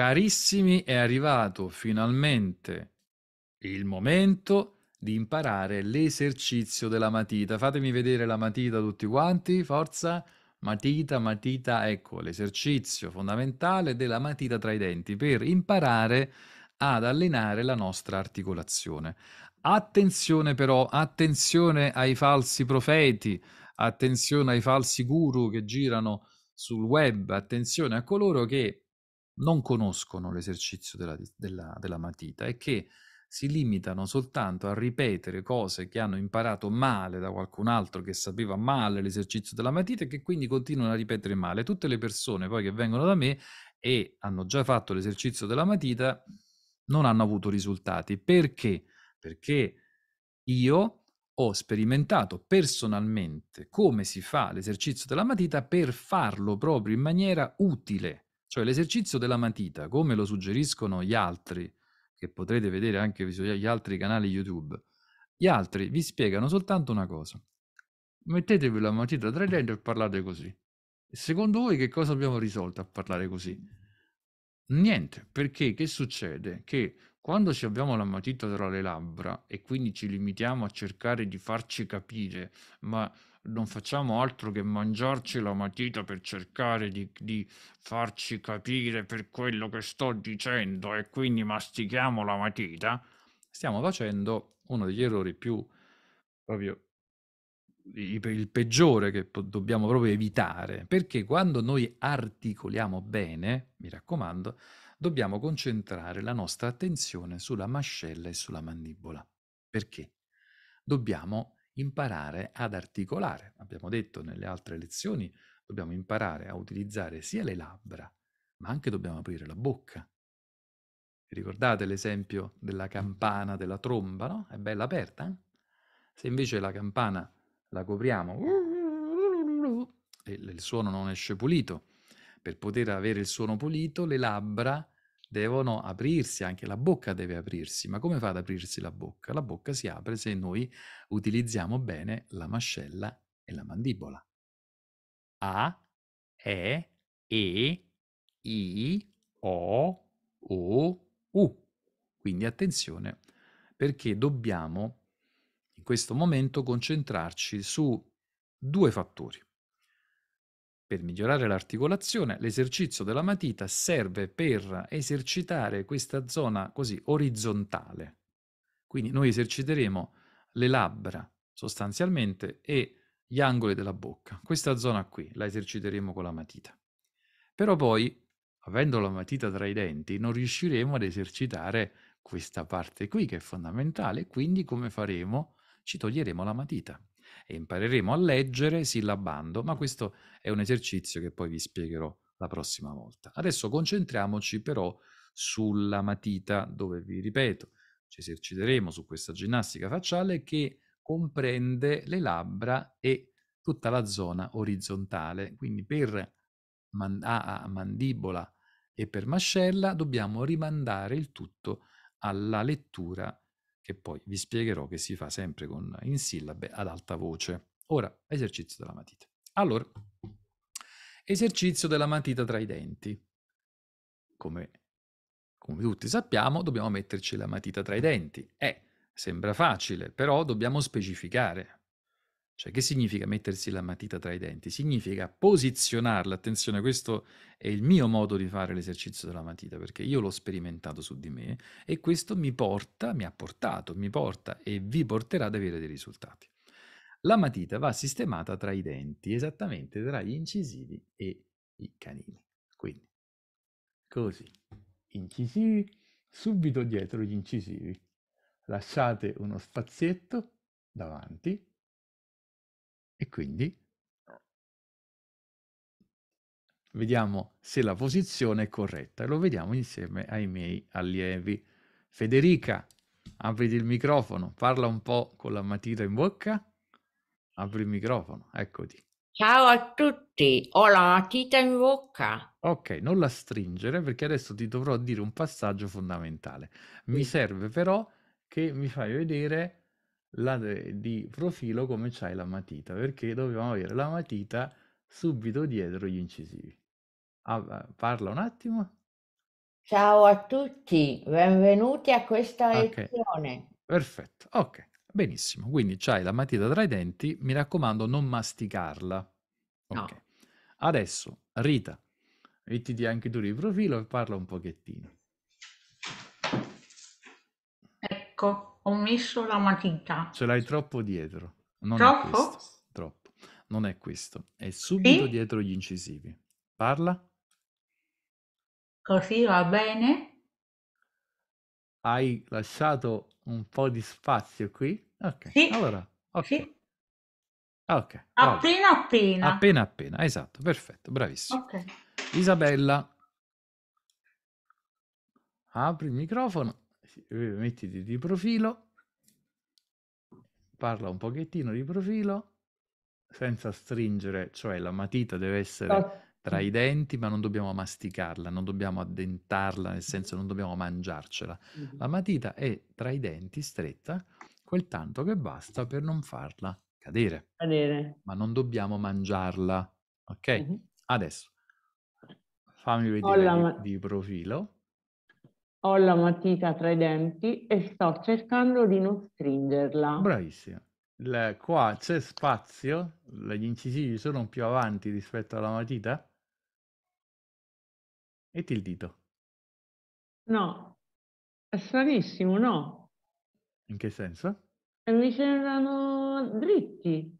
Carissimi, è arrivato finalmente il momento di imparare l'esercizio della matita. Fatemi vedere la matita tutti quanti, forza. Matita, matita, ecco l'esercizio fondamentale della matita tra i denti per imparare ad allenare la nostra articolazione. Attenzione però, attenzione ai falsi profeti, attenzione ai falsi guru che girano sul web, attenzione a coloro che non conoscono l'esercizio della, della, della matita e che si limitano soltanto a ripetere cose che hanno imparato male da qualcun altro che sapeva male l'esercizio della matita e che quindi continuano a ripetere male. Tutte le persone poi che vengono da me e hanno già fatto l'esercizio della matita non hanno avuto risultati. Perché? Perché io ho sperimentato personalmente come si fa l'esercizio della matita per farlo proprio in maniera utile cioè l'esercizio della matita, come lo suggeriscono gli altri, che potrete vedere anche sugli altri canali YouTube, gli altri vi spiegano soltanto una cosa. Mettetevi la matita tra i denti e parlate così. Secondo voi che cosa abbiamo risolto a parlare così? Niente, perché che succede? Che quando ci abbiamo la matita tra le labbra e quindi ci limitiamo a cercare di farci capire, ma non facciamo altro che mangiarci la matita per cercare di, di, farci capire per quello che sto dicendo e quindi mastichiamo la matita, stiamo facendo uno degli errori più proprio il peggiore che dobbiamo proprio evitare, perché quando noi articoliamo bene, mi raccomando, dobbiamo concentrare la nostra attenzione sulla mascella e sulla mandibola. Perché? Dobbiamo imparare ad articolare. Abbiamo detto nelle altre lezioni, dobbiamo imparare a utilizzare sia le labbra, ma anche dobbiamo aprire la bocca. Ricordate l'esempio della campana, della tromba, no? È bella aperta. Eh? Se invece la campana la copriamo e il suono non esce pulito, per poter avere il suono pulito le labbra devono aprirsi, anche la bocca deve aprirsi. Ma come fa ad aprirsi la bocca? La bocca si apre se noi utilizziamo bene la mascella e la mandibola. A, E, E, I, O, O, U. Quindi attenzione perché dobbiamo in questo momento concentrarci su due fattori. Per migliorare l'articolazione, l'esercizio della matita serve per esercitare questa zona così orizzontale. Quindi noi eserciteremo le labbra sostanzialmente e gli angoli della bocca. Questa zona qui la eserciteremo con la matita. Però poi, avendo la matita tra i denti, non riusciremo ad esercitare questa parte qui che è fondamentale, quindi come faremo? Ci toglieremo la matita e impareremo a leggere sillabando, ma questo è un esercizio che poi vi spiegherò la prossima volta. Adesso concentriamoci però sulla matita dove vi ripeto, ci eserciteremo su questa ginnastica facciale che comprende le labbra e tutta la zona orizzontale, quindi per man- a- a mandibola e per mascella dobbiamo rimandare il tutto alla lettura che poi vi spiegherò che si fa sempre con, in sillabe ad alta voce. Ora, esercizio della matita. Allora, esercizio della matita tra i denti. Come, come tutti sappiamo, dobbiamo metterci la matita tra i denti. Eh, sembra facile, però dobbiamo specificare. Cioè, che significa mettersi la matita tra i denti? Significa posizionarla. Attenzione, questo è il mio modo di fare l'esercizio della matita, perché io l'ho sperimentato su di me e questo mi porta, mi ha portato, mi porta e vi porterà ad avere dei risultati. La matita va sistemata tra i denti, esattamente tra gli incisivi e i canini. Quindi, così, incisivi, subito dietro gli incisivi. Lasciate uno spazietto davanti e quindi vediamo se la posizione è corretta e lo vediamo insieme ai miei allievi. Federica, apriti il microfono, parla un po' con la matita in bocca. Apri il microfono, eccoti. Ciao a tutti, ho la matita in bocca. Ok, non la stringere perché adesso ti dovrò dire un passaggio fondamentale. Mi serve però che mi fai vedere la di profilo come c'hai la matita, perché dobbiamo avere la matita subito dietro gli incisivi. Ah, parla un attimo. Ciao a tutti, benvenuti a questa Ok, lezione. perfetto. Ok, benissimo. Quindi c'hai la matita tra i denti, mi raccomando non masticarla. No. Adesso, Rita, mettiti anche tu di profilo e parla un pochettino. Ecco, ho messo la matita. Ce l'hai troppo dietro. Non Troppo? è Troppo. Non è questo. È subito Sì? dietro gli incisivi. Parla? Così va bene? Hai lasciato un po' di spazio qui? Ok. Sì? Allora, ok. Sì? Ok, bravo. Appena appena. Appena appena, esatto, perfetto, bravissimo. Ok. Isabella, apri il microfono mettiti di profilo, parla un pochettino di profilo, senza stringere, cioè la matita deve essere ah, tra i denti, ma non dobbiamo masticarla, non dobbiamo addentarla, nel senso non dobbiamo mangiarcela. La matita è tra i denti, stretta, quel tanto che basta per non farla cadere. cadere. Ma non dobbiamo mangiarla, ok? Mm-hmm. Adesso, fammi vedere di, ma... di profilo ho la matita tra i denti e sto cercando di non stringerla. Bravissima. Il- qua c'è spazio, gli incisivi sono più avanti rispetto alla matita e il dito. No, è stranissimo, no? In che senso? E mi sembrano dritti.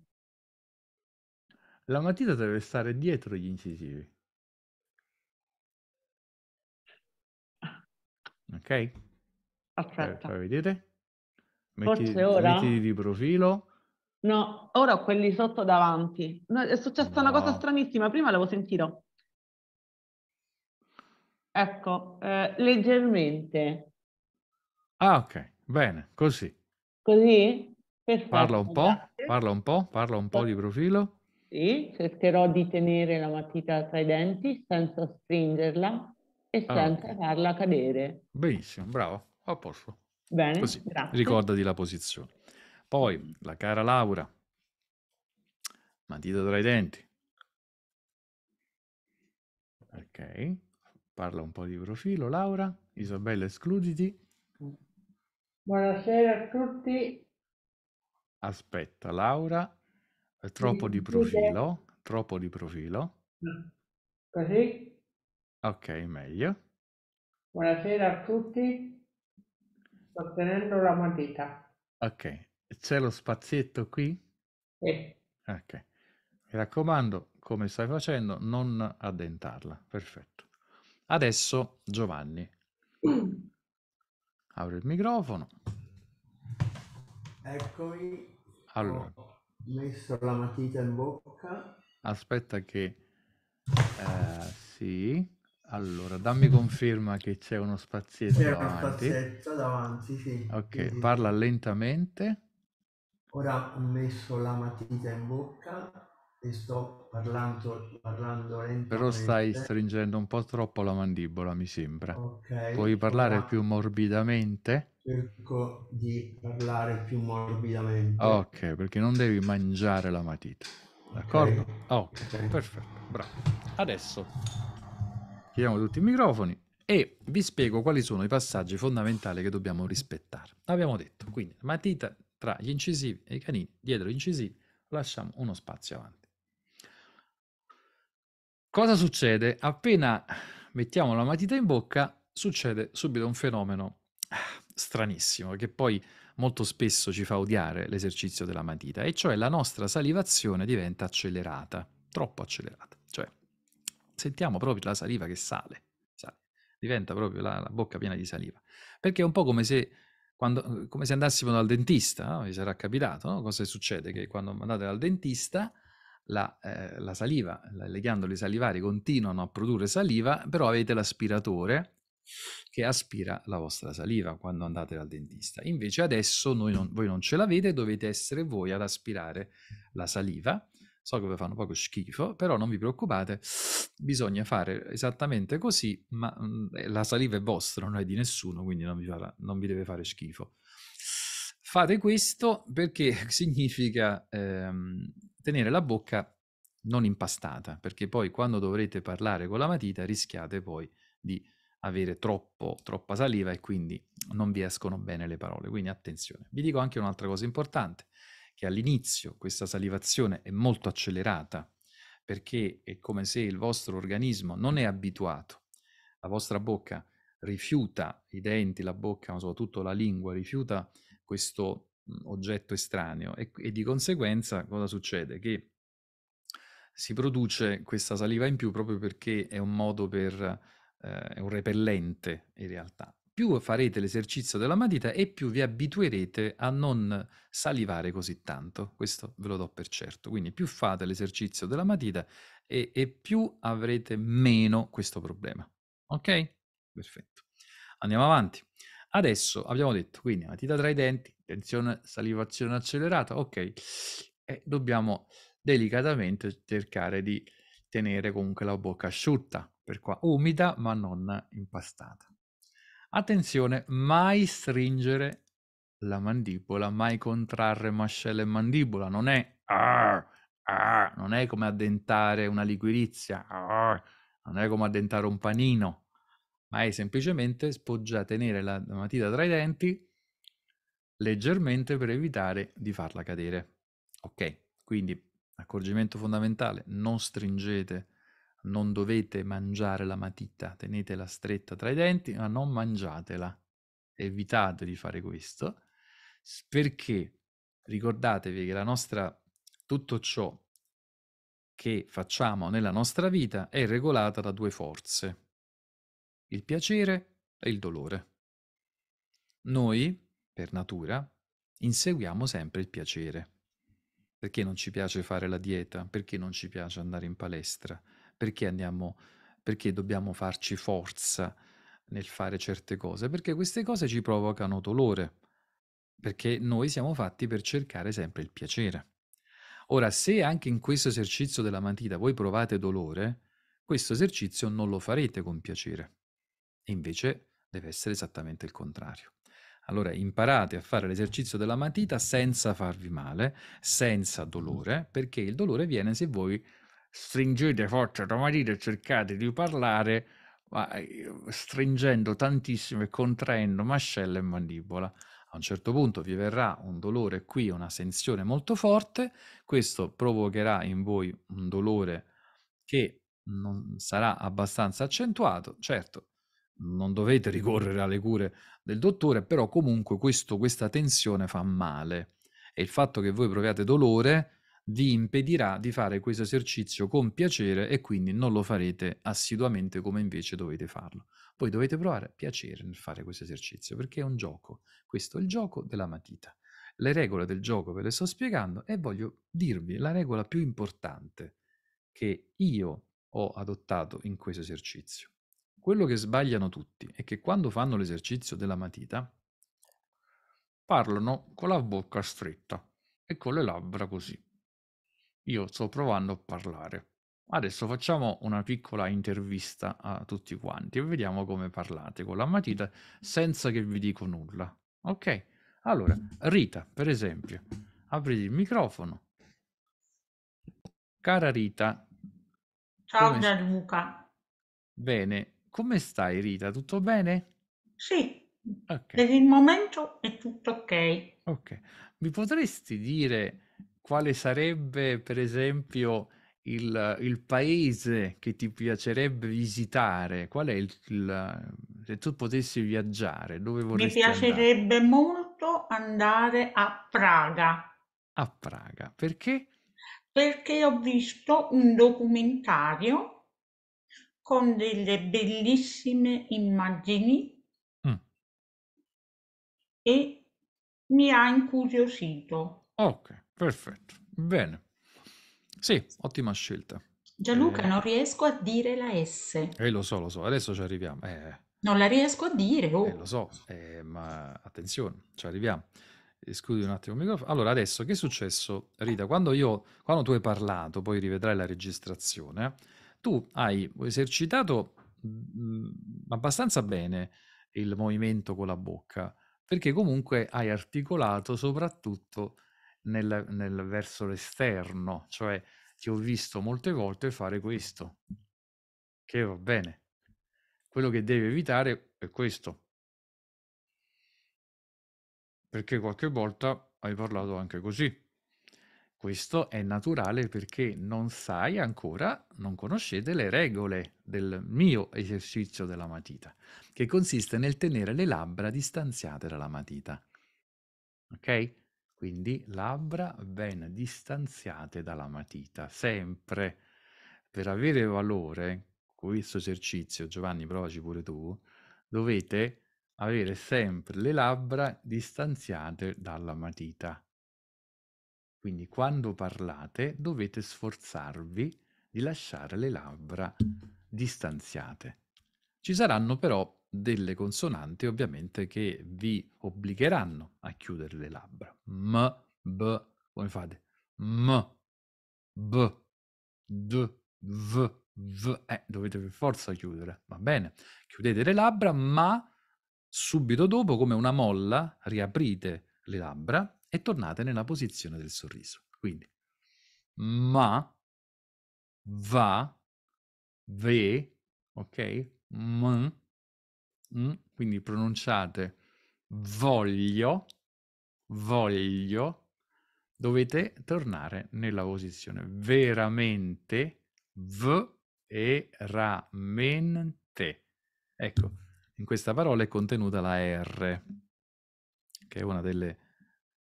La matita deve stare dietro gli incisivi. ok? Aspetta. Cioè, Fai, cioè, vedere. Metti, Forse ora? Metti di profilo. No, ora ho quelli sotto davanti. No, è successa no. una cosa stranissima, prima l'avevo sentito. Ecco, eh, leggermente. Ah, ok, bene, così. Così? Perfetto. Parla un po', grazie. parla un po', parla un po' di profilo. Sì, cercherò di tenere la matita tra i denti senza stringerla e sta Ah, a farla cadere. benissimo, bravo, a posto. Bene, Così, grazie. ricordati la posizione. Poi, la cara Laura, matita tra i denti. Ok, parla un po' di profilo, Laura. Isabella, escluditi. Buonasera a tutti. Aspetta, Laura, è troppo di profilo, troppo di profilo. Così? Ok, meglio. Buonasera a tutti. Sto tenendo la matita. Ok, c'è lo spazietto qui? Sì. Ok. Mi raccomando, come stai facendo, non addentarla. Perfetto. Adesso Giovanni. Apro il microfono. Eccomi. Allora. Ho messo la matita in bocca. Aspetta che... Eh, sì. Allora, dammi conferma che c'è uno spazietto C'è una davanti. spazietta davanti, sì. Ok, Quindi, parla lentamente. ora ho messo la matita in bocca e sto parlando, parlando lentamente. Però stai stringendo un po' troppo la mandibola, mi sembra. Ok, Puoi parlare ora più morbidamente? cerco di parlare più morbidamente. Ok, perché non devi mangiare la matita. D'accordo? Ok. Ok, perfetto, bravo. Adesso Chiudiamo tutti i microfoni e vi spiego quali sono i passaggi fondamentali che dobbiamo rispettare. Abbiamo detto, quindi matita tra gli incisivi e i canini, dietro gli incisivi lasciamo uno spazio avanti. Cosa succede? Appena mettiamo la matita in bocca succede subito un fenomeno ah, stranissimo che poi molto spesso ci fa odiare l'esercizio della matita, e cioè la nostra salivazione diventa accelerata, troppo accelerata sentiamo proprio la saliva che sale, sale. diventa proprio la, la, bocca piena di saliva, perché è un po' come se, quando, eh, come se andassimo dal dentista, no? vi sarà capitato, no? cosa succede? Che quando andate dal dentista la, eh, la saliva, le ghiandole salivari continuano a produrre saliva, però avete l'aspiratore che aspira la vostra saliva quando andate dal dentista. Invece adesso non, voi non ce l'avete, dovete essere voi ad aspirare la saliva So che vi fanno poco schifo, però non vi preoccupate, bisogna fare esattamente così, ma mm, eh, la saliva è vostra, non è di nessuno, quindi non vi, farà, non vi deve fare schifo. Fate questo perché significa ehm, tenere la bocca non impastata, perché poi quando dovrete parlare con la matita rischiate poi di avere troppo, troppa saliva e quindi non vi escono bene le parole. Quindi attenzione. Vi dico anche un'altra cosa importante che all'inizio questa salivazione è molto accelerata perché è come se il vostro organismo non è abituato, la vostra bocca rifiuta i denti, la bocca, ma soprattutto la lingua, rifiuta questo mhmm, oggetto estraneo e, e, di conseguenza cosa succede? Che si produce questa saliva in più proprio perché è un modo per, eh, è un repellente in realtà più farete l'esercizio della matita e più vi abituerete a non salivare così tanto. Questo ve lo do per certo. Quindi più fate l'esercizio della matita e, e più avrete meno questo problema. Ok? Perfetto. Andiamo avanti. Adesso abbiamo detto, quindi matita tra i denti, attenzione, salivazione accelerata, ok. E dobbiamo delicatamente cercare di tenere comunque la bocca asciutta, per qua umida ma non impastata. Attenzione, mai stringere la mandibola, mai contrarre mascella e mandibola, non è arr, arr, non è come addentare una liquirizia, arr, non è come addentare un panino, ma è semplicemente spoggiare, tenere la matita tra i denti leggermente per evitare di farla cadere. Ok, quindi accorgimento fondamentale, non stringete non dovete mangiare la matita, tenetela stretta tra i denti, ma non mangiatela. Evitate di fare questo, perché ricordatevi che la nostra, tutto ciò che facciamo nella nostra vita è regolata da due forze, il piacere e il dolore. Noi, per natura, inseguiamo sempre il piacere. Perché non ci piace fare la dieta? Perché non ci piace andare in palestra? perché andiamo, perché dobbiamo farci forza nel fare certe cose? Perché queste cose ci provocano dolore, perché noi siamo fatti per cercare sempre il piacere. Ora, se anche in questo esercizio della matita voi provate dolore, questo esercizio non lo farete con piacere. Invece deve essere esattamente il contrario. Allora imparate a fare l'esercizio della matita senza farvi male, senza dolore, perché il dolore viene se voi stringete forte la matita e cercate di parlare ma ehm, stringendo tantissimo e contraendo mascella e mandibola. A un certo punto vi verrà un dolore qui, una sensione molto forte, questo provocherà in voi un dolore che non sarà abbastanza accentuato, certo non dovete ricorrere alle cure del dottore, però comunque questo, questa tensione fa male e il fatto che voi proviate dolore vi impedirà di fare questo esercizio con piacere e quindi non lo farete assiduamente come invece dovete farlo. Poi dovete provare piacere nel fare questo esercizio perché è un gioco. Questo è il gioco della matita. Le regole del gioco ve le sto spiegando e voglio dirvi la regola più importante che io ho adottato in questo esercizio. Quello che sbagliano tutti è che quando fanno l'esercizio della matita parlano con la bocca stretta e con le labbra così io sto provando a parlare. Adesso facciamo una piccola intervista a tutti quanti e vediamo come parlate con la matita senza che vi dico nulla. Ok? Allora, Rita, per esempio, apri il microfono. Cara Rita. Ciao come... Gianluca. Bene, come stai Rita? Tutto bene? Sì, okay. per il momento è tutto ok. Ok, mi potresti dire quale sarebbe per esempio il, il, paese che ti piacerebbe visitare? Qual è il, il se tu potessi viaggiare, dove Mi vorresti andare? piacerebbe molto andare a Praga A Praga, perché? perché ho visto un documentario con delle bellissime immagini Mm, e mi ha incuriosito. ok. Perfetto, bene. Sì, ottima scelta. Gianluca, Eh, non riesco a dire la S. eh, lo so, lo so, adesso ci arriviamo. Eh, Non la riesco a dire, oh. eh, lo so, eh, ma attenzione, ci arriviamo. Eh, Scusi un attimo il microfono. Allora, adesso che è successo, Rita? Quando io, quando tu hai parlato, poi rivedrai la registrazione, tu hai esercitato mm, abbastanza bene il movimento con la bocca, perché comunque hai articolato soprattutto nel, nel, verso l'esterno, cioè ti ho visto molte volte fare questo, che va bene. Quello che devi evitare è questo, perché qualche volta hai parlato anche così. Questo è naturale perché non sai ancora, non conoscete le regole del mio esercizio della matita, che consiste nel tenere le labbra distanziate dalla matita. Ok? quindi labbra ben distanziate dalla matita, sempre. Per avere valore, questo esercizio, Giovanni provaci pure tu, dovete avere sempre le labbra distanziate dalla matita. Quindi quando parlate dovete sforzarvi di lasciare le labbra distanziate. Ci saranno però delle consonanti ovviamente che vi obbligheranno a chiudere le labbra. M, B, come fate? M, B, D, V, V, eh, dovete per forza chiudere, va bene? Chiudete le labbra, ma subito dopo, come una molla, riaprite le labbra e tornate nella posizione del sorriso. Quindi, ma, va, ve, ok? M, mm, quindi pronunciate voglio, voglio, dovete tornare nella posizione veramente, veramente. Ecco, in questa parola è contenuta la R, che è una delle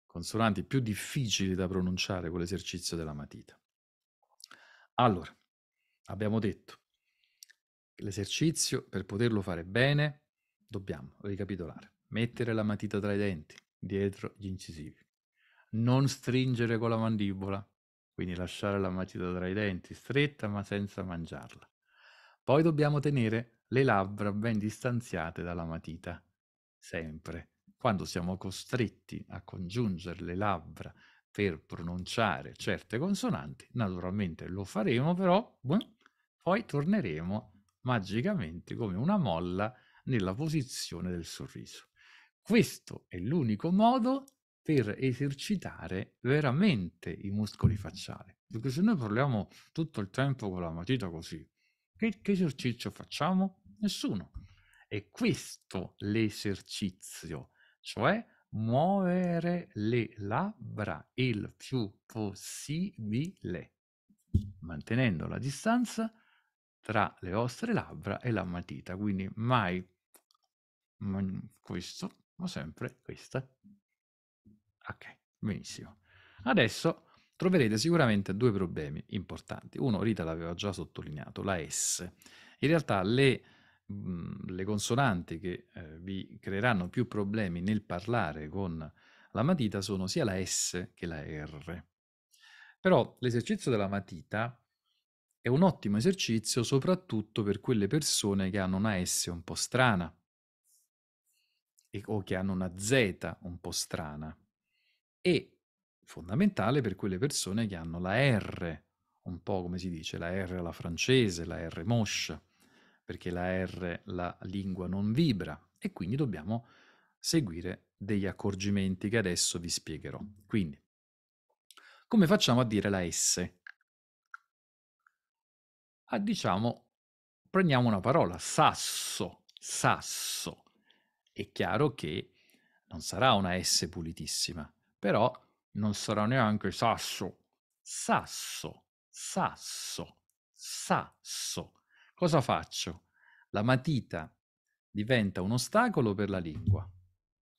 consonanti più difficili da pronunciare con l'esercizio della matita. Allora, abbiamo detto, che l'esercizio per poterlo fare bene dobbiamo ricapitolare, mettere la matita tra i denti, dietro gli incisivi. Non stringere con la mandibola, quindi lasciare la matita tra i denti stretta ma senza mangiarla. Poi dobbiamo tenere le labbra ben distanziate dalla matita, sempre. Quando siamo costretti a congiungere le labbra per pronunciare certe consonanti, naturalmente lo faremo, però poi torneremo magicamente come una molla nella posizione del sorriso. Questo è l'unico modo per esercitare veramente i muscoli facciali. Perché se noi parliamo tutto il tempo con la matita così, che, che esercizio facciamo? Nessuno. È questo l'esercizio, cioè muovere le labbra il più possibile, mantenendo la distanza tra le vostre labbra e la matita, quindi mai questo, ma sempre questa. Ok, benissimo. Adesso troverete sicuramente due problemi importanti. Uno, Rita l'aveva già sottolineato, la S. In realtà le, mh, mhmm, le consonanti che eh, vi creeranno più problemi nel parlare con la matita sono sia la S che la R. Però l'esercizio della matita è un ottimo esercizio soprattutto per quelle persone che hanno una S un po' strana o che hanno una Z un po' strana e fondamentale per quelle persone che hanno la R, un po' come si dice, la R alla francese, la R moscia, perché la R la lingua non vibra e quindi dobbiamo seguire degli accorgimenti che adesso vi spiegherò. Quindi, come facciamo a dire la S? Ah, diciamo, prendiamo una parola, sasso, sasso è chiaro che non sarà una S pulitissima, però non sarà neanche sasso. Sasso, sasso, sasso. Cosa faccio? La matita diventa un ostacolo per la lingua.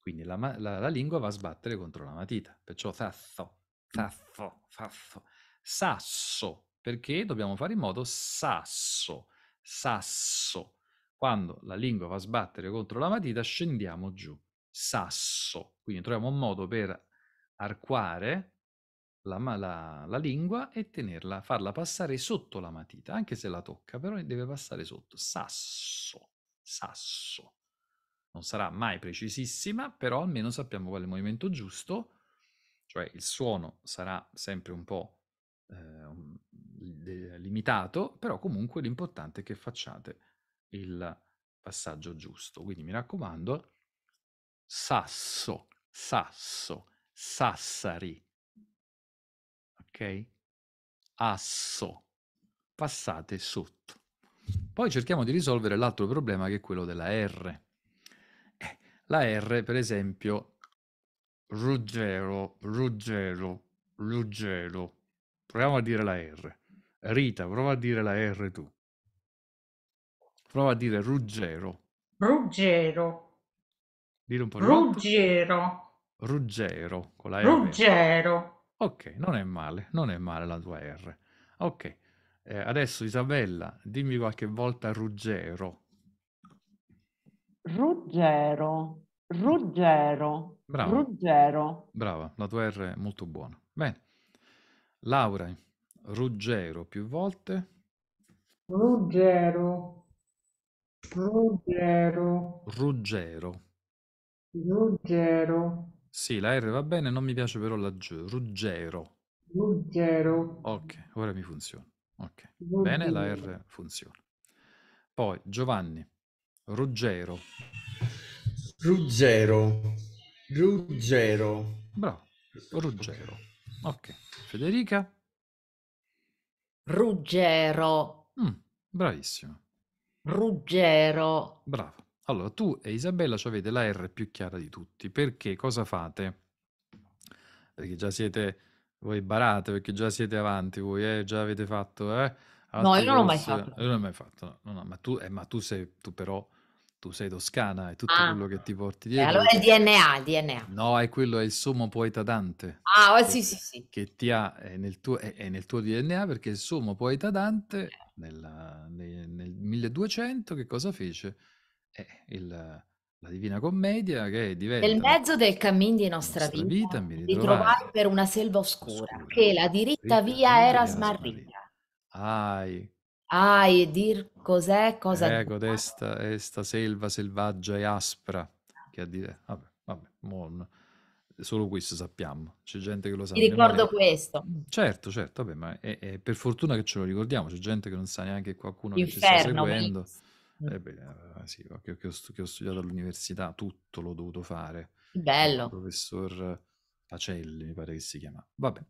Quindi la, la, la lingua va a sbattere contro la matita. Perciò sasso, sasso, sasso. Sasso, perché dobbiamo fare in modo sasso, sasso quando la lingua va a sbattere contro la matita, scendiamo giù. Sasso. Quindi troviamo un modo per arcuare la, la, la lingua e tenerla, farla passare sotto la matita, anche se la tocca, però deve passare sotto. Sasso. Sasso. Non sarà mai precisissima, però almeno sappiamo qual è il movimento giusto, cioè il suono sarà sempre un po' eh, limitato, però comunque l'importante è che facciate il passaggio giusto. Quindi mi raccomando, sasso, sasso, sassari, ok? Asso, passate sotto. Poi cerchiamo di risolvere l'altro problema che è quello della R. Eh, la R, per esempio, Ruggero, Ruggero, Ruggero. Proviamo a dire la R. Rita, prova a dire la R tu. Prova a dire Ruggero. Ruggero. Dire un po' Ruggero. Ruggero. Con la Ruggero. Ok, non è male, non è male la tua R. Ok, eh, adesso Isabella, dimmi qualche volta Ruggero. Ruggero. Ruggero. Bravo. Ruggero. Brava, la tua R è molto buona. Bene. Laura, Ruggero più volte. Ruggero. Ruggero, Ruggero. Ruggero, Sì, la R va bene, non mi piace però la G. Ruggero. Ruggero, Ok, ora mi funziona. Ok, bene, la R funziona. Poi Giovanni, Ruggero. Ruggero, Ruggero. Bravo, Ruggero. Ok, Federica? Ruggero, Mm, bravissimo. Ruggero. Bravo. Allora, tu e Isabella cioè avete la R più chiara di tutti, perché cosa fate? Perché già siete, voi barate, perché già siete avanti voi, eh? già avete fatto, eh? no, io non l'ho mai fatto. Io non l'ho mai fatto, no, no, no. Ma, tu, eh, ma tu sei, tu però tu sei toscana e tutto ah. quello che ti porti eh, dietro. E allora è DNA, DNA. No, è quello, è il sommo poeta Dante. Ah, oh, che, sì, sì, sì. Che ti ha, è nel, tuo, è, è nel, tuo, DNA perché il sommo poeta Dante nella, nel, nel, 1200 che cosa fece? Eh, il, la Divina Commedia che è diventa... Nel mezzo del cammin di nostra, nostra vita, vita mi ritrovai per una selva oscura, oscura. che la diritta, diritta via era smarrita. Ai, Ah, e dir cos'è, cosa... Eh, ecco, d'esta, esta selva selvaggia e aspra, che a dire... Vabbè, vabbè, mon... solo questo sappiamo, c'è gente che lo sa. Ti ricordo male. questo. Certo, certo, vabbè, ma è, è per fortuna che ce lo ricordiamo, c'è gente che non sa neanche qualcuno L'inferno, che ci sta seguendo. Mm. Eh beh, eh, sì, che, che, ho, che, ho, studiato all'università, tutto l'ho dovuto fare. Bello. Il professor Acelli, mi pare che si chiama. Vabbè.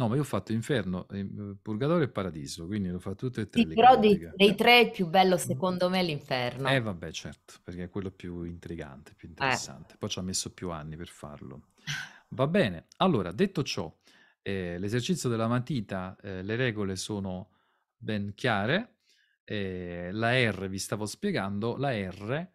No, ma io ho fatto Inferno, ehm, Purgatorio e Paradiso, quindi l'ho fatto tutte e tre. Sì, però dei, dei, tre il più bello mm. secondo me è l'Inferno. Eh vabbè, certo, perché è quello più intrigante, più eh. interessante. Eh. Poi ci ha messo più anni per farlo. Va bene, allora, detto ciò, eh, l'esercizio della matita, eh, le regole sono ben chiare. Eh, la R, vi stavo spiegando, la R...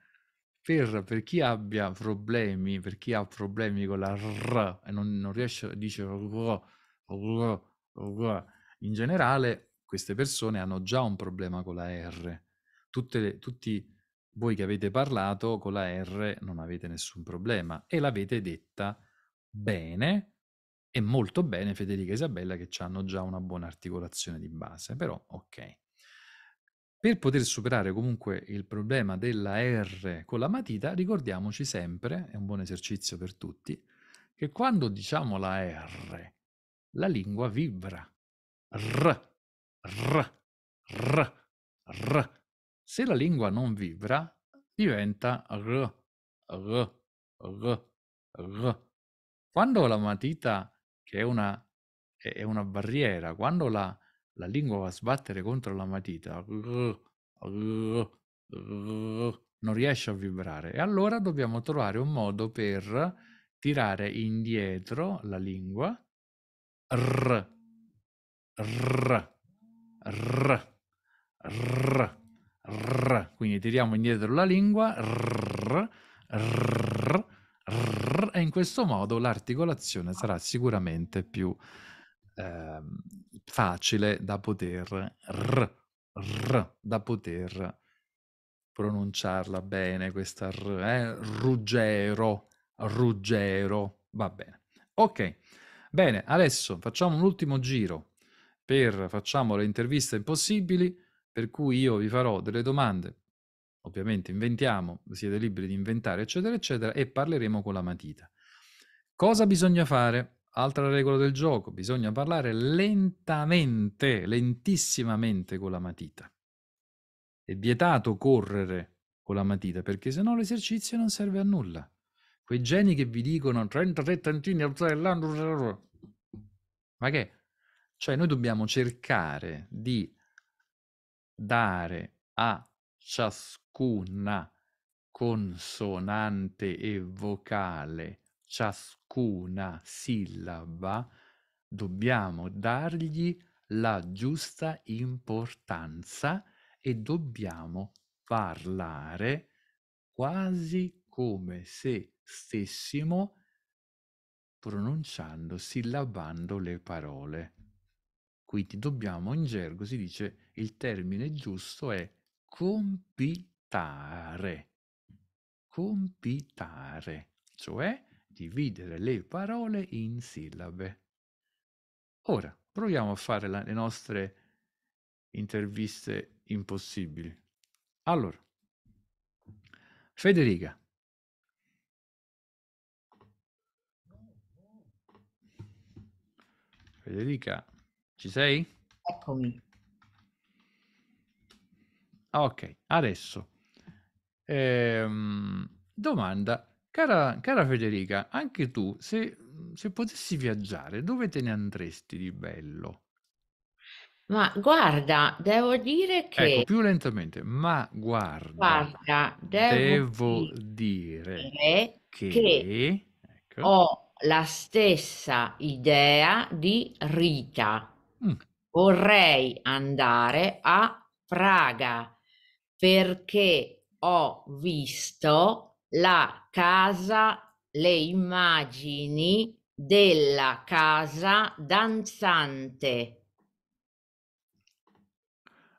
Per, per, chi abbia problemi, per chi ha problemi con la R e non, non riesce, dire... R, oh, in generale queste persone hanno già un problema con la R. Le, tutti voi che avete parlato con la R non avete nessun problema e l'avete detta bene e molto bene Federica e Isabella che hanno già una buona articolazione di base, però ok. Per poter superare comunque il problema della R con la matita, ricordiamoci sempre, è un buon esercizio per tutti, che quando diciamo la R la lingua vibra. R, r, r, r. Se la lingua non vibra, diventa r, r, r, r. Quando la matita, che è una, è una barriera, quando la, la lingua va a sbattere contro la matita, r, r, r, non riesce a vibrare. E allora dobbiamo trovare un modo per tirare indietro la lingua R, R, R, R, R. Quindi tiriamo indietro la lingua, R, R, R, e in questo modo l'articolazione sarà sicuramente più eh, facile da poter, R, R, da poter pronunciarla bene questa R, eh? Ruggero, Ruggero, va bene. Ok. Bene, adesso facciamo un ultimo giro per facciamo le interviste impossibili, per cui io vi farò delle domande. Ovviamente inventiamo, siete liberi di inventare, eccetera, eccetera, e parleremo con la matita. Cosa bisogna fare? Altra regola del gioco, bisogna parlare lentamente, lentissimamente con la matita. È vietato correre con la matita perché sennò l'esercizio non serve a nulla. Quei geni che vi dicono 33 tantini al ma che? Cioè noi dobbiamo cercare di dare a ciascuna consonante e vocale, ciascuna sillaba, dobbiamo dargli la giusta importanza e dobbiamo parlare quasi come se stessimo pronunciando, sillabando le parole. Quindi dobbiamo, in gergo si dice, il termine giusto è compitare. Compitare, cioè dividere le parole in sillabe. Ora, proviamo a fare la, le nostre interviste impossibili. Allora, Federica, Federica, ci sei? Eccomi. Ok, adesso. Ehm, domanda, cara, cara Federica, anche tu, se, se potessi viaggiare, dove te ne andresti di bello? Ma guarda, devo dire Ecco, che, più lentamente, ma guarda, guarda, devo devo dire dire che, che ecco, ho la stessa idea di Rita. Mm. Vorrei andare a Praga perché ho visto la casa, le immagini della casa danzante.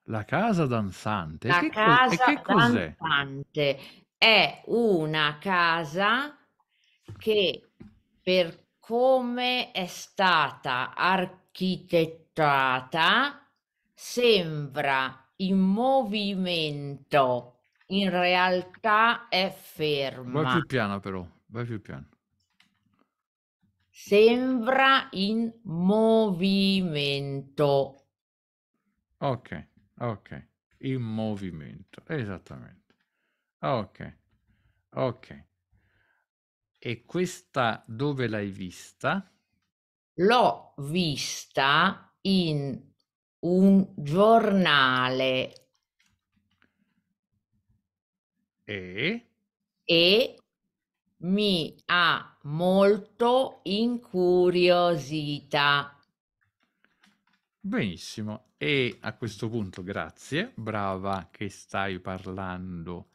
La casa danzante? La che casa co- che cos'è? danzante è una casa che per come è stata architettata, sembra in movimento, in realtà è ferma. Vai più piano però, vai più piano. Sembra in movimento. Ok, ok, in movimento, esattamente. Ok, ok. E questa dove l'hai vista? L'ho vista in un giornale. E? E mi ha molto incuriosita. Benissimo, e a questo punto grazie, brava che stai parlando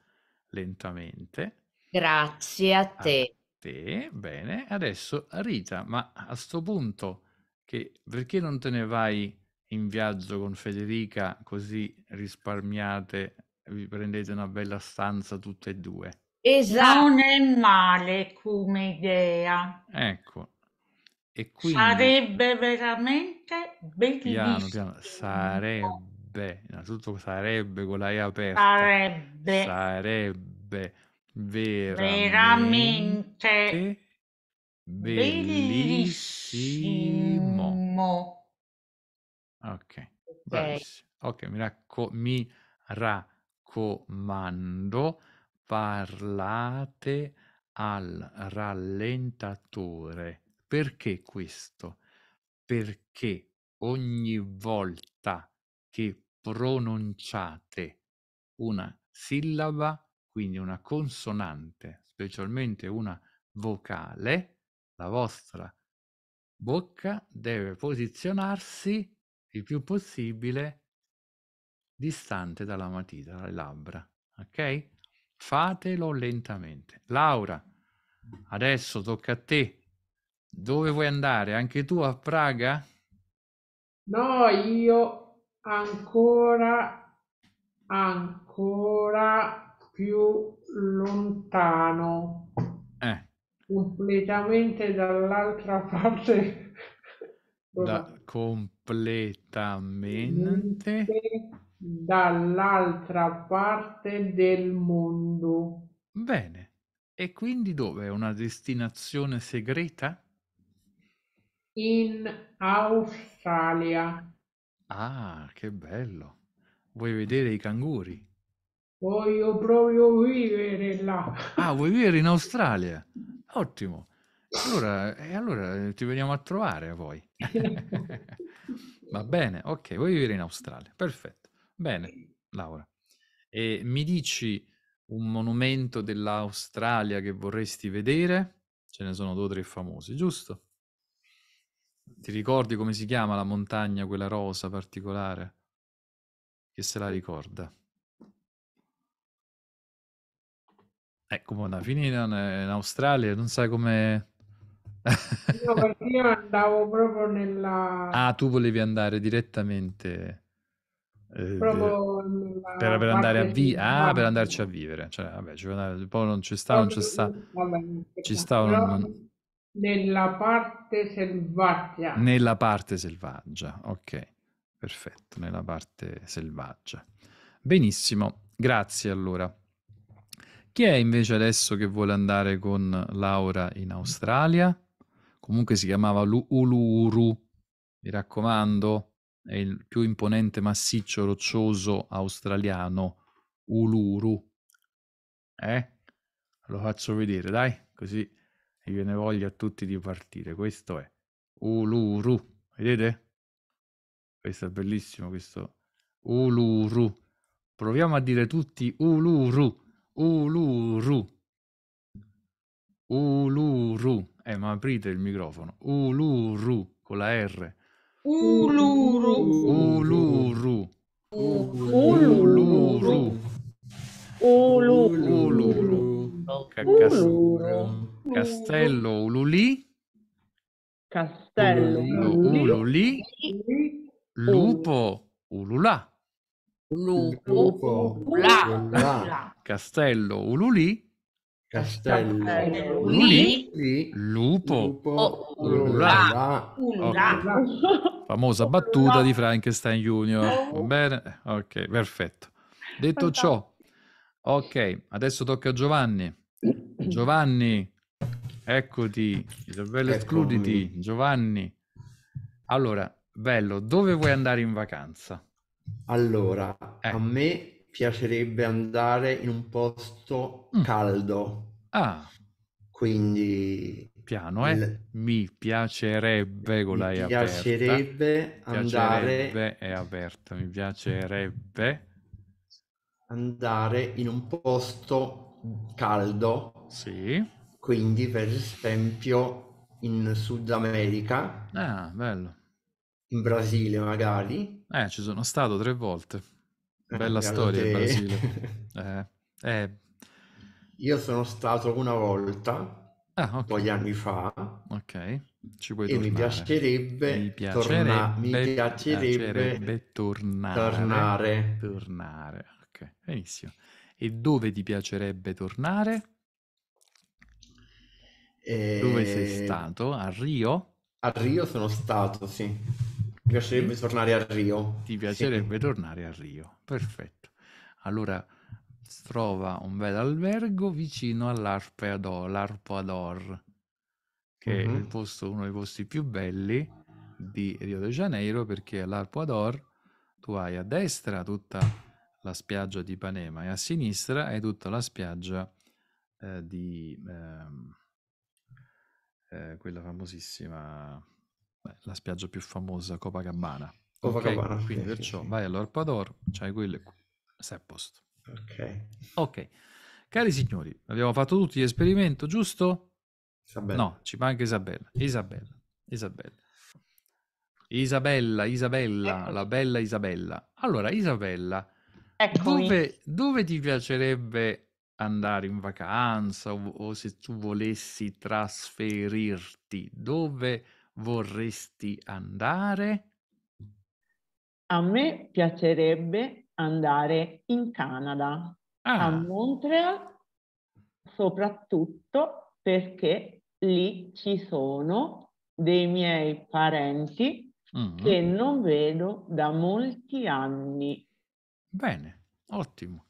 lentamente. Grazie a ah. te. Ah te, bene, adesso Rita, ma a sto punto che perché non te ne vai in viaggio con Federica così risparmiate, vi prendete una bella stanza tutte e due? Esatto. Non è male come idea. Ecco. E quindi Sarebbe veramente bellissimo. piano piano sarebbe, innanzitutto sarebbe con la E aperta. Sarebbe. Sarebbe veramente, veramente bellissimo. bellissimo. Ok, okay. okay mi, racco- mi, raccomando, parlate al rallentatore. Perché questo? Perché ogni volta che pronunciate una sillaba quindi una consonante, specialmente una vocale, la vostra bocca deve posizionarsi il più possibile distante dalla matita, dalle labbra, ok? Fatelo lentamente. Laura, adesso tocca a te. Dove vuoi andare? Anche tu a Praga? No, io ancora, ancora più lontano, eh. completamente dall'altra parte. Da, completamente dall'altra parte del mondo. Bene. E quindi dove? Una destinazione segreta? In Australia. Ah, che bello. Vuoi vedere i canguri? Voglio proprio vivere là. Ah, vuoi vivere in Australia? Ottimo. Allora, e eh, allora eh, ti veniamo a trovare poi. Va bene, ok, vuoi vivere in Australia? Perfetto. Bene, Laura. E mi dici un monumento dell'Australia che vorresti vedere? Ce ne sono due o tre famosi, giusto? Ti ricordi come si chiama la montagna, quella rosa particolare? Chi se la ricorda? Eh, come una fini in Australia, non sai come... Io perché io andavo proprio nella... Ah, tu volevi andare direttamente... Eh, per, per, andare a vi- ah, per andarci a vivere. Cioè, vabbè, ci andare, poi non ci sta, non ci sta. Ci sta non... Nella parte selvaggia. Nella parte selvaggia, ok. Perfetto, nella parte selvaggia. Benissimo, grazie allora. Chi è invece adesso che vuole andare con Laura in Australia? Comunque si chiamava Lu- Uluru, mi raccomando, è il più imponente massiccio roccioso australiano, Uluru. Eh? Lo faccio vedere, dai, così e viene voglia a tutti di partire. Questo è Uluru, vedete? Questo è bellissimo, questo Uluru. Proviamo a dire tutti Uluru. Uluru. Uluru. Eh, ma aprite il microfono. Uluru con la R. Uluru. Uluru. Uluru. Uluru. Castello Ululi. Castello Ululi. Lupo Ululà. Lupo, Ula, Ula. Castello, Ululì, Castello, Castello Ululì, Ululì, Lupo, oh, Ululà, okay. Famosa battuta di Frankenstein Junior. Oh. Va bene? Ok, perfetto. Detto ciò, ok, adesso tocca a Giovanni. Giovanni, eccoti, Isabella, escluditi. Giovanni, allora, bello, dove vuoi andare in vacanza? Allora, eh. a me piacerebbe andare in un posto mm. caldo. Ah. Quindi... Piano, eh? Il... Mi piacerebbe con la E Piacerebbe andare... è aperta. Mi piacerebbe... Andare in un posto caldo. Sì. Quindi, per esempio, in Sud America. Ah, bello in Brasile magari. Eh, ci sono stato tre volte. Eh, Bella eh, storia te. il Brasile. eh, eh. Io sono stato una volta, ah, okay. di anni fa. Ok, ci puoi e tornare. Mi piacerebbe, mi piacerebbe, torna- mi piacerebbe, piacerebbe tornare. Tornare. Tornare, ok, benissimo. E dove ti piacerebbe tornare? E... Dove sei eh, stato? A Rio? A Rio sono stato, sì. Mi piacerebbe tornare a Rio. Ti piacerebbe sì. tornare a Rio, perfetto. Allora trova un bel albergo vicino all'Arpeador, l'Arpoador, che mm-hmm. è mhm. posto, uno dei posti più belli di Rio de Janeiro, perché all'Arpoador tu hai a destra tutta la spiaggia di Panema e a sinistra hai tutta la spiaggia eh, di ehm, eh, quella famosissima Beh, la spiaggia più famosa, Copacabana. Copacabana. Okay, quindi sì, perciò sì. vai all'Orpador, c'hai quello e sei a posto. Ok. Ok. Cari signori, abbiamo fatto tutti l'esperimento, giusto? Isabella. No, ci manca Isabella. Isabella. Isabella. Isabella, Isabella, ecco. la bella Isabella. Allora, Isabella, dove, dove, ti piacerebbe andare in vacanza o, o se tu volessi trasferirti? Dove vorresti andare? A me piacerebbe andare in Canada, ah. a Montreal, soprattutto perché lì ci sono dei miei parenti mm-hmm. che non vedo da molti anni. Bene, ottimo.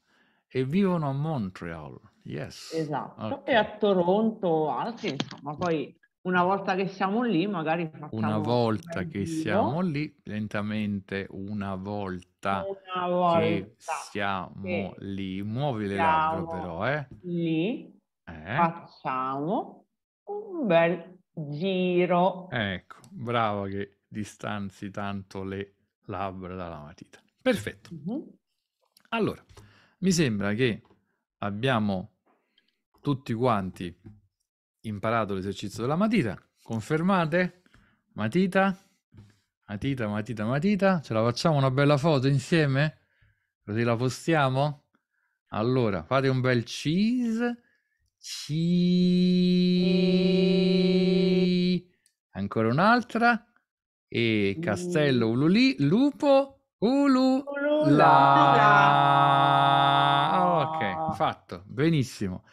E vivono a Montreal, yes. Esatto, okay. e a Toronto, altri, insomma, poi una volta che siamo lì, magari facciamo una volta un che siamo lì, lentamente una volta, una volta che siamo che lì, muovi le labbra però, eh. Lì eh. facciamo un bel giro. Ecco, bravo che distanzi tanto le labbra dalla matita. Perfetto. Mm-hmm. Allora, mi sembra che abbiamo tutti quanti imparato l'esercizio della matita. Confermate? Matita? Matita, matita, matita. Ce la facciamo una bella foto insieme? Così la postiamo? Allora, fate un bel cheese. Cheese. Ancora un'altra. E castello uh. ululi, lupo, ulu, la. Ok, fatto. Benissimo.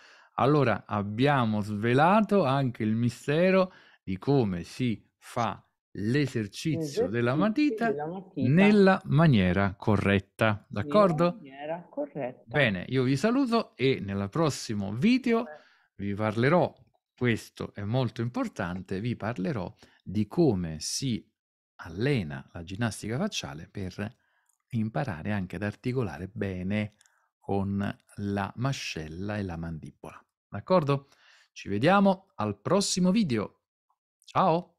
Allora abbiamo svelato anche il mistero di come si fa l'esercizio della matita, della matita, nella maniera corretta. D'accordo? Maniera corretta. Bene, io vi saluto e nel prossimo video vi parlerò, questo è molto importante, vi parlerò di come si allena la ginnastica facciale per imparare anche ad articolare bene con la mascella e la mandibola. D'accordo? Ci vediamo al prossimo video. Ciao!